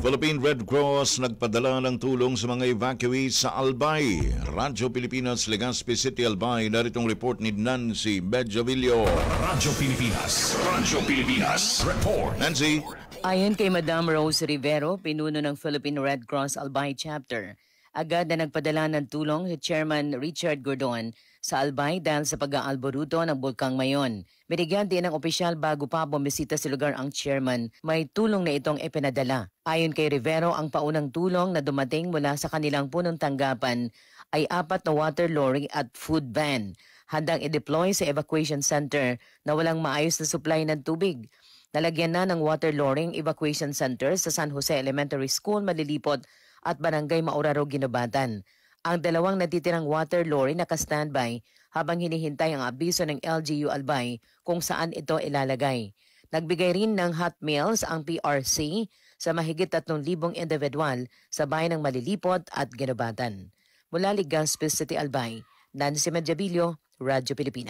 Philippine Red Cross nagpadala ng tulong sa mga evacuees sa Albay. Radyo Pilipinas, Legazpi City, Albay. Naritong report ni Nancy Bejavillo. Radyo Pilipinas. Radyo Pilipinas. Report. Nancy. Ayon kay Madam Rose Rivero, pinuno ng Philippine Red Cross Albay Chapter, agad na nagpadala ng tulong si Chairman Richard Gordon sa Albay dahil sa pag-aalboruto ng bulkang mayon. Binigyan din ng opisyal bago pa bumisita sa lugar ang chairman, may tulong na itong ipinadala. Ayon kay Rivero, ang paunang tulong na dumating mula sa kanilang punong tanggapan ay apat na water lorry at food van handang i-deploy sa evacuation center na walang maayos na supply ng tubig. Nalagyan na ng water lorry evacuation center sa San Jose Elementary School malilipot at Barangay Mauraro, Ginobatan. Ang dalawang natitirang water lorry naka-standby habang hinihintay ang abiso ng LGU Albay kung saan ito ilalagay. Nagbigay rin ng hot meals ang PRC sa mahigit 3,000 individual sa bayan ng Malilipot at Ginobatan. Mula Legazpi City, Albay, Nancy Medjabilio, Radyo Pilipinas.